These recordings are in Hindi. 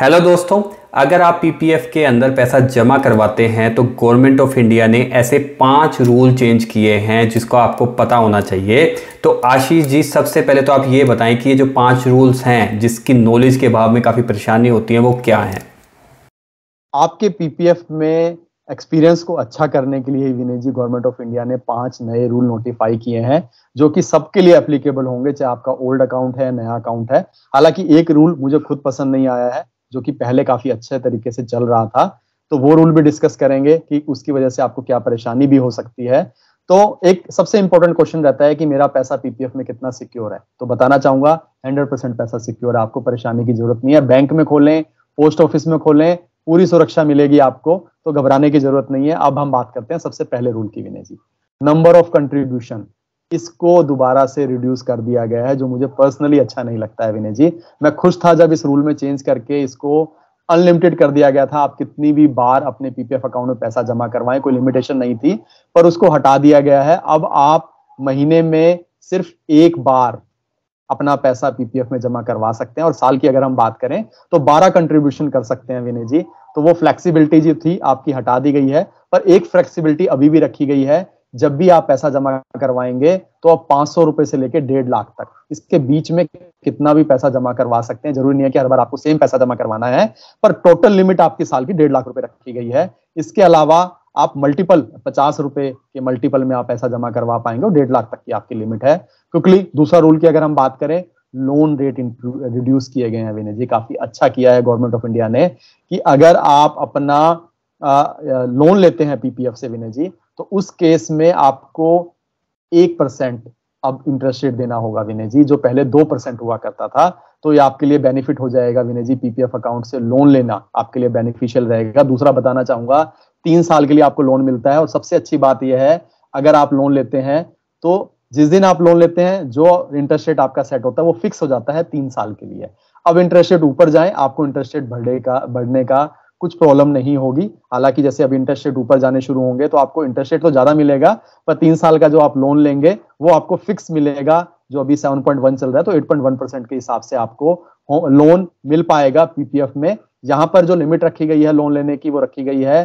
हेलो दोस्तों अगर आप पीपीएफ के अंदर पैसा जमा करवाते हैं तो गवर्नमेंट ऑफ इंडिया ने ऐसे पांच रूल चेंज किए हैं जिसको आपको पता होना चाहिए तो आशीष जी सबसे पहले तो आप ये बताएं कि ये जो पांच रूल्स हैं जिसकी नॉलेज के भाव में काफ़ी परेशानी होती है वो क्या है आपके पीपीएफ में एक्सपीरियंस को अच्छा करने के लिए Vinay ji government of India ने पांच नए रूल नोटिफाई किए हैं जो कि सबके लिए एप्लीकेबल होंगे चाहे आपका ओल्ड अकाउंट है नया अकाउंट है हालांकि एक रूल मुझे खुद पसंद नहीं आया है जो कि पहले काफी अच्छे तरीके से चल रहा था तो वो रूल भी डिस्कस करेंगे कि उसकी वजह से आपको क्या परेशानी भी हो सकती है तो एक सबसे इंपॉर्टेंट क्वेश्चन रहता है कि मेरा पैसा पीपीएफ में कितना सिक्योर है तो बताना चाहूंगा हंड्रेड परसेंट पैसा सिक्योर है आपको परेशानी की जरूरत नहीं है बैंक में खोलें पोस्ट ऑफिस में खोलें पूरी सुरक्षा मिलेगी आपको तो घबराने की जरूरत नहीं है अब हम बात करते हैं सबसे पहले रूल की Vinay ji number of contribution इसको दोबारा से रिड्यूस कर दिया गया है जो मुझे पर्सनली अच्छा नहीं लगता है विनय जी मैं खुश था जब इस रूल में चेंज करके इसको अनलिमिटेड कर दिया गया था आप कितनी भी बार अपने पीपीएफ अकाउंट में पैसा जमा करवाएं कोई लिमिटेशन नहीं थी पर उसको हटा दिया गया है अब आप महीने में सिर्फ एक बार अपना पैसा पीपीएफ में जमा करवा सकते हैं और साल की अगर हम बात करें तो 12 कंट्रीब्यूशन कर सकते हैं विनय जी तो वो फ्लेक्सिबिलिटी जो थी आपकी हटा दी गई है पर एक फ्लेक्सिबिलिटी अभी भी रखी गई है जब भी आप पैसा जमा करवाएंगे तो आप पांच सौ रुपए से लेकर डेढ़ लाख तक इसके बीच में कितना भी पैसा जमा करवा सकते हैं जरूरी नहीं है कि हर बार आपको सेम पैसा जमा करवाना है पर टोटल लिमिट आपकी साल की डेढ़ लाख रुपए रखी गई है इसके अलावा आप मल्टीपल पचास रुपए के मल्टीपल में आप पैसा जमा करवा पाएंगे और डेढ़ लाख तक की आपकी लिमिट है क्योंकि दूसरा रूल की अगर हम बात करें लोन रेट रिड्यूस किए गए हैं विनय जी काफी अच्छा किया है गवर्नमेंट ऑफ इंडिया ने कि अगर आप अपना लोन लेते हैं पीपीएफ से विनय जी तो उस केस में आपको एक परसेंट अब इंटरेस्ट रेट देना होगा विनय जी जो पहले दो परसेंट हुआ करता था तो ये आपके लिए बेनिफिट हो जाएगा विनय जी पीपीएफ अकाउंट से लोन लेना आपके लिए बेनिफिशियल रहेगा दूसरा बताना चाहूंगा तीन साल के लिए आपको लोन मिलता है और सबसे अच्छी बात यह है अगर आप लोन लेते हैं तो जिस दिन आप लोन लेते हैं जो इंटरेस्ट रेट आपका सेट होता है वो फिक्स हो जाता है तीन साल के लिए अब इंटरेस्ट रेट ऊपर जाए आपको इंटरेस्ट रेट बढ़ने का बढ़ने का कुछ प्रॉब्लम नहीं होगी हालांकि जैसे अब इंटरेस्ट रेट ऊपर जाने शुरू होंगे तो आपको इंटरेस्ट रेट तो ज्यादा मिलेगा पर तीन साल का जो आप लोन लेंगे वो आपको फिक्स मिलेगा जो अभी सेवन पॉइंट वन चल रहा है तो एट पॉइंट वन परसेंट के हिसाब से आपको लोन मिल पाएगा पीपीएफ में यहां पर जो लिमिट रखी गई है लोन लेने की वो रखी गई है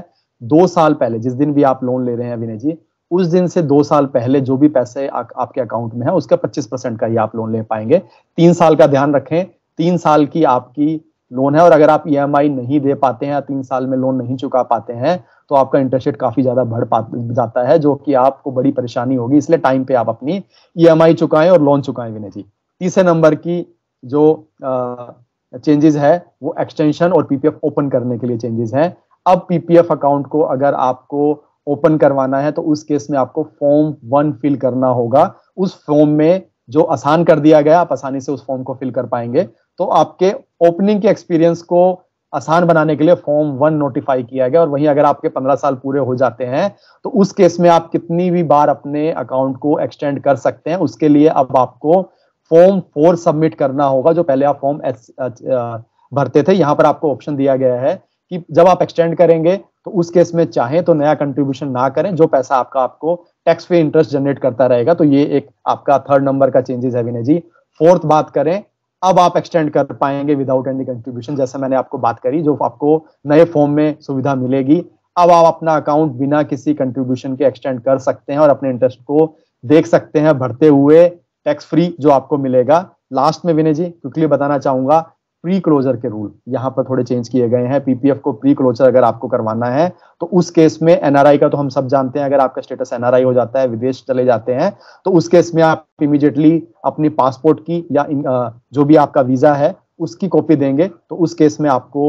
दो साल पहले जिस दिन भी आप लोन ले रहे हैं विनय जी उस दिन से दो साल पहले जो भी पैसे आ, आपके अकाउंट में है उसका 25 परसेंट का ही आप लोन ले पाएंगे तीन साल का ध्यान रखें तीन साल की आपकी लोन है और अगर आप ई e नहीं दे पाते हैं तीन साल में लोन नहीं चुका पाते हैं तो आपका इंटरेस्ट रेट काफी ज्यादा बढ़ पा जाता है जो कि आपको बड़ी परेशानी होगी इसलिए टाइम पे आप अपनी ई e चुकाएं और लोन चुकाएं विनय जी तीसरे नंबर की जो चेंजेस है वो एक्सटेंशन और पीपीएफ ओपन करने के लिए चेंजेस हैं अब पीपीएफ अकाउंट को अगर आपको ओपन करवाना है तो उस केस में आपको फॉर्म वन फिल करना होगा उस फॉर्म में जो आसान कर दिया गया आप आसानी से उस फॉर्म को फिल कर पाएंगे तो आपके ओपनिंग के एक्सपीरियंस को आसान बनाने के लिए फॉर्म वन नोटिफाई किया गया और वहीं अगर आपके पंद्रह साल पूरे हो जाते हैं तो उस केस में आप कितनी भी बार अपने अकाउंट को एक्सटेंड कर सकते हैं उसके लिए अब आपको फॉर्म फोर सबमिट करना होगा जो पहले आप फॉर्म एस भरते थे यहां पर आपको ऑप्शन दिया गया है कि जब आप एक्सटेंड करेंगे तो उस केस में चाहें तो नया कंट्रीब्यूशन ना करें जो पैसा आपका आपको टैक्स फ्री इंटरेस्ट जनरेट करता रहेगा तो ये एक आपका थर्ड नंबर का चेंजेस है विनय जी फोर्थ बात करें अब आप एक्सटेंड कर पाएंगे विदाउट एनी कंट्रीब्यूशन जैसे मैंने आपको बात करी जो आपको नए फॉर्म में सुविधा मिलेगी अब आप अपना अकाउंट बिना किसी कंट्रीब्यूशन के एक्सटेंड कर सकते हैं और अपने इंटरेस्ट को देख सकते हैं भरते हुए टैक्स फ्री जो आपको मिलेगा लास्ट में विनय जी क्विकली बताना चाहूंगा प्री क्लोजर के रूल यहाँ पर थोड़े चेंज किए गए हैं पीपीएफ को प्री क्लोजर अगर आपको करवाना है तो उस केस में एनआरआई का तो हम सब जानते हैं अगर आपका स्टेटस एनआरआई हो जाता है विदेश चले जाते हैं तो उस केस में आप इमीडिएटली अपनी पासपोर्ट की या जो भी आपका वीजा है उसकी कॉपी देंगे तो उस केस में आपको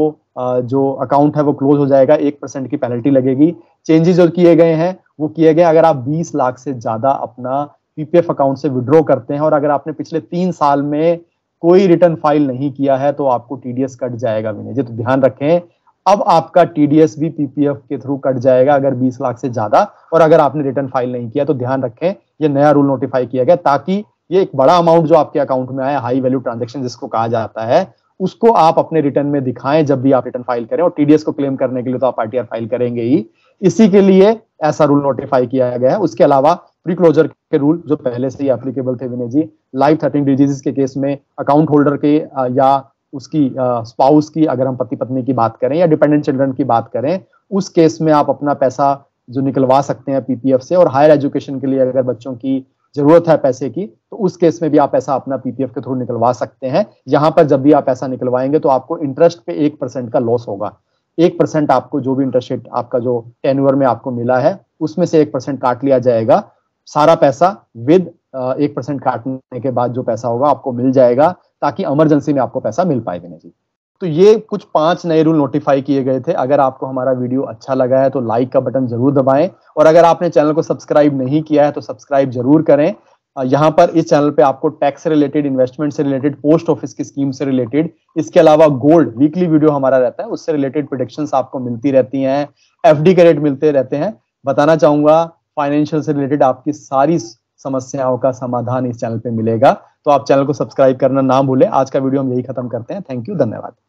जो अकाउंट है वो क्लोज हो जाएगा एक परसेंट की पेनल्टी लगेगी चेंजेस जो किए गए हैं वो किए गए अगर आप 20 लाख से ज्यादा अपना पीपीएफ अकाउंट से विड्रॉ करते हैं और अगर आपने पिछले तीन साल में कोई रिटर्न फाइल नहीं किया है तो आपको टीडीएस कट जाएगा विनय तो ध्यान रखें अब आपका टीडीएस भी पीपीएफ के थ्रू कट जाएगा अगर 20 लाख से ज्यादा और अगर आपने रिटर्न फाइल नहीं किया तो ध्यान रखें ये नया रूल नोटिफाई किया गया ताकि ये एक बड़ा अमाउंट जो आपके अकाउंट में आया हाई वैल्यू ट्रांजेक्शन जिसको कहा जाता है उसको आप अपने रिटर्न में दिखाएं जब भी आप रिटर्न फाइल करें और टीडीएस को क्लेम करने के लिए तो आप आरटीआर फाइल करेंगे ही इसी के लिए ऐसा रूल नोटिफाई किया गया है उसके अलावा प्री क्लोजर के रूल जो पहले से ही एप्लीकेबल थे Vinay ji life threatening diseases के केस में अकाउंट होल्डर के या उसकी स्पाउस की अगर हम पति पत्नी की बात करें या डिपेंडेंट चिल्ड्रन की बात करें उस केस में आप अपना पैसा जो निकलवा सकते हैं पीपीएफ से और हायर एजुकेशन के लिए अगर बच्चों की जरूरत है पैसे की तो उस केस में भी आप पैसा अपना पीपीएफ के थ्रू निकलवा सकते हैं यहाँ पर जब भी आप पैसा निकलवाएंगे तो आपको इंटरेस्ट पे एक परसेंट का लॉस होगा एक परसेंट आपको जो भी इंटरेस्ट रेट आपका जो टेन में आपको मिला है उसमें से एक परसेंट काट लिया जाएगा सारा पैसा विद एक परसेंट काटने के बाद जो पैसा होगा आपको मिल जाएगा ताकि इमरजेंसी में आपको पैसा मिल पाए जी तो ये कुछ पांच नए रूल नोटिफाई किए गए थे अगर आपको हमारा वीडियो अच्छा लगा है तो लाइक का बटन जरूर दबाएं और अगर आपने चैनल को सब्सक्राइब नहीं किया है तो सब्सक्राइब जरूर करें यहाँ पर इस चैनल पे आपको टैक्स रिलेटेड इन्वेस्टमेंट से रिलेटेड पोस्ट ऑफिस की स्कीम से रिलेटेड इसके अलावा गोल्ड वीकली वीडियो हमारा रहता है उससे रिलेटेड प्रोडिक्शन आपको मिलती रहती है एफ के रेट मिलते रहते हैं बताना चाहूंगा फाइनेंशियल से रिलेटेड आपकी सारी समस्याओं का समाधान इस चैनल पे मिलेगा तो आप चैनल को सब्सक्राइब करना ना भूलें आज का वीडियो हम यही खत्म करते हैं थैंक यू धन्यवाद